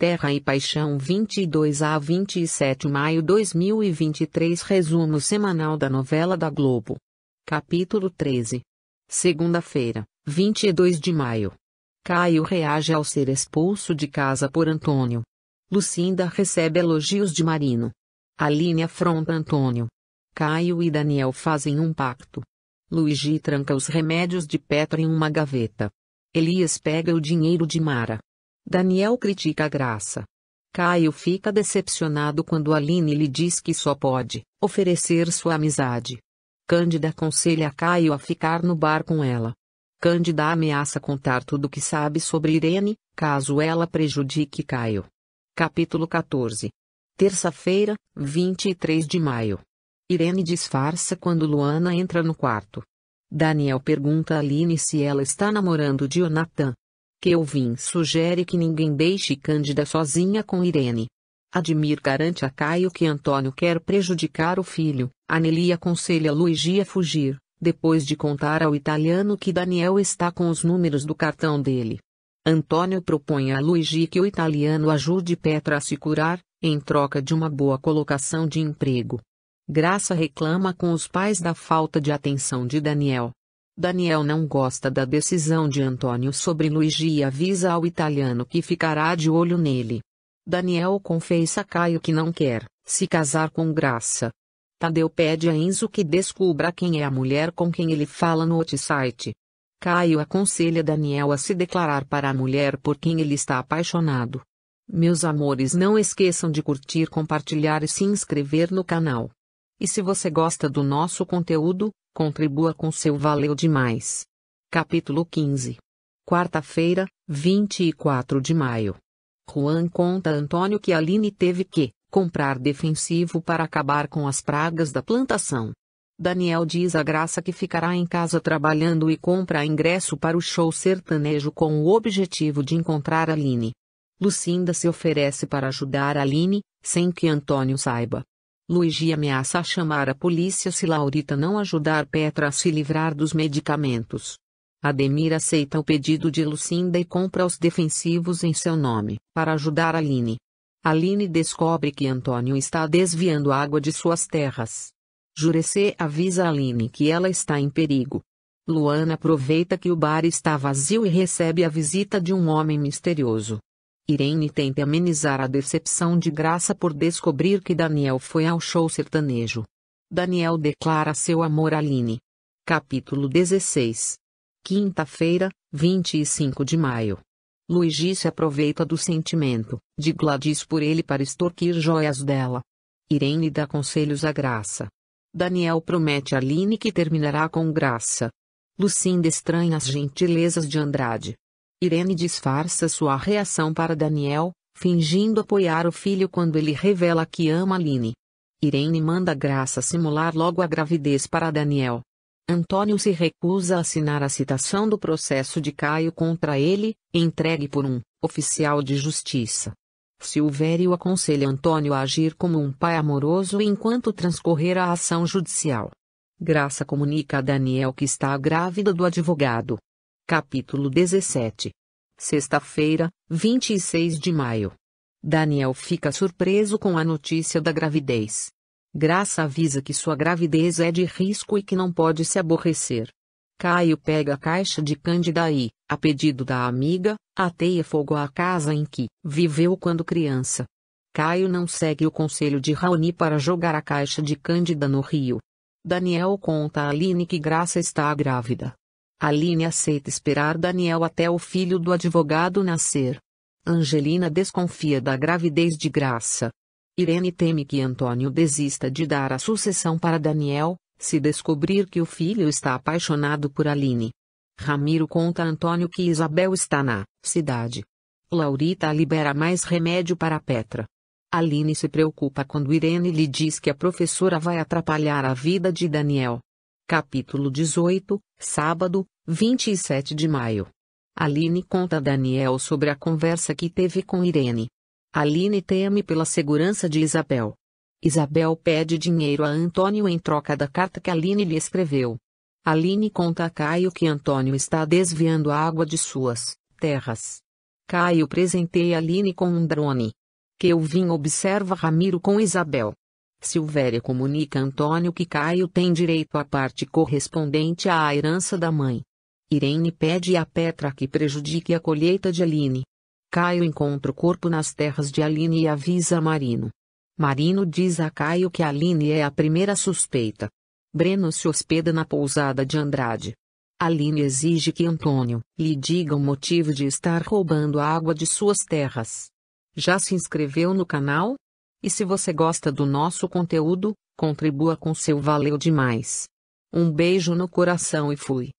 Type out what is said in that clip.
Terra e Paixão 22 a 27 maio 2023 Resumo semanal da novela da Globo. Capítulo 13. Segunda-feira, 22 de maio. Caio reage ao ser expulso de casa por Antônio. Lucinda recebe elogios de Marino. Aline afronta Antônio. Caio e Daniel fazem um pacto. Luigi tranca os remédios de Petra em uma gaveta. Elias pega o dinheiro de Mara. Daniel critica a graça. Caio fica decepcionado quando Aline lhe diz que só pode oferecer sua amizade. Cândida aconselha Caio a ficar no bar com ela. Cândida ameaça contar tudo o que sabe sobre Irene, caso ela prejudique Caio. Capítulo 14. Terça-feira, 23 de maio. Irene disfarça quando Luana entra no quarto. Daniel pergunta a Aline se ela está namorando de Jonathan. Kelvin sugere que ninguém deixe Cândida sozinha com Irene. Admir garante a Caio que Antônio quer prejudicar o filho. Anelia aconselha Luigi a fugir, depois de contar ao italiano que Daniel está com os números do cartão dele. Antônio propõe a Luigi que o italiano ajude Petra a se curar, em troca de uma boa colocação de emprego. Graça reclama com os pais da falta de atenção de Daniel, Daniel não gosta da decisão de Antônio sobre Luigi e avisa ao italiano que ficará de olho nele. Daniel confessa a Caio que não quer se casar com Graça. Tadeu pede a Enzo que descubra quem é a mulher com quem ele fala no site. Caio aconselha Daniel a se declarar para a mulher por quem ele está apaixonado. Meus amores, não esqueçam de curtir, compartilhar e se inscrever no canal. E se você gosta do nosso conteúdo, Contribua com seu valeu demais. Capítulo 15. Quarta-feira, 24 de maio. Juan conta a Antônio que Aline teve que comprar defensivo para acabar com as pragas da plantação. Daniel diz a Graça que ficará em casa trabalhando e compra ingresso para o show sertanejo com o objetivo de encontrar Aline. Lucinda se oferece para ajudar Aline, sem que Antônio saiba. Luigi ameaça chamar a polícia se Laurita não ajudar Petra a se livrar dos medicamentos. Ademir aceita o pedido de Lucinda e compra os defensivos em seu nome, para ajudar Aline. Aline descobre que Antônio está desviando água de suas terras. Jurecê avisa Aline que ela está em perigo. Luana aproveita que o bar está vazio e recebe a visita de um homem misterioso. Irene tenta amenizar a decepção de graça por descobrir que Daniel foi ao show sertanejo. Daniel declara seu amor a Aline. Capítulo 16. Quinta-feira, 25 de maio. Luigi se aproveita do sentimento de Gladys por ele para extorquir joias dela. Irene dá conselhos a Graça. Daniel promete a Aline que terminará com Graça. Lucinda estranha as gentilezas de Andrade, Irene disfarça sua reação para Daniel, fingindo apoiar o filho quando ele revela que ama Aline. Irene manda Graça simular logo a gravidez para Daniel. Antônio se recusa a assinar a citação do processo de Caio contra ele, entregue por um oficial de justiça. Silvério aconselha Antônio a agir como um pai amoroso enquanto transcorrer a ação judicial. Graça comunica a Daniel que está grávida do advogado, Capítulo 17. Sexta-feira, 26 de maio. Daniel fica surpreso com a notícia da gravidez. Graça avisa que sua gravidez é de risco e que não pode se aborrecer. Caio pega a caixa de Cândida e, a pedido da amiga, ateia fogo à casa em que viveu quando criança. Caio não segue o conselho de Raoni para jogar a caixa de Cândida no rio. Daniel conta a Aline que Graça está grávida. Aline aceita esperar Daniel até o filho do advogado nascer. Angelina desconfia da gravidez de graça. Irene teme que Antônio desista de dar a sucessão para Daniel, se descobrir que o filho está apaixonado por Aline. Ramiro conta a Antônio que Isabel está na cidade. Laurita libera mais remédio para Petra. Aline se preocupa quando Irene lhe diz que a professora vai atrapalhar a vida de Daniel. Capítulo 18, sábado, 27 de maio. Aline conta a Daniel sobre a conversa que teve com Irene. Aline teme pela segurança de Isabel. Isabel pede dinheiro a Antônio em troca da carta que Aline lhe escreveu. Aline conta a Caio que Antônio está desviando a água de suas terras. Caio presenteia Aline com um drone. Kelvin observa Ramiro com Isabel. Silvéria comunica a Antônio que Caio tem direito à parte correspondente à herança da mãe. Irene pede a Petra que prejudique a colheita de Aline. Caio encontra o corpo nas terras de Aline e avisa Marino. Marino diz a Caio que Aline é a primeira suspeita. Breno se hospeda na pousada de Andrade. Aline exige que Antônio lhe diga o motivo de estar roubando a água de suas terras. Já se inscreveu no canal? E se você gosta do nosso conteúdo, contribua com seu valeu demais. Um beijo no coração e fui.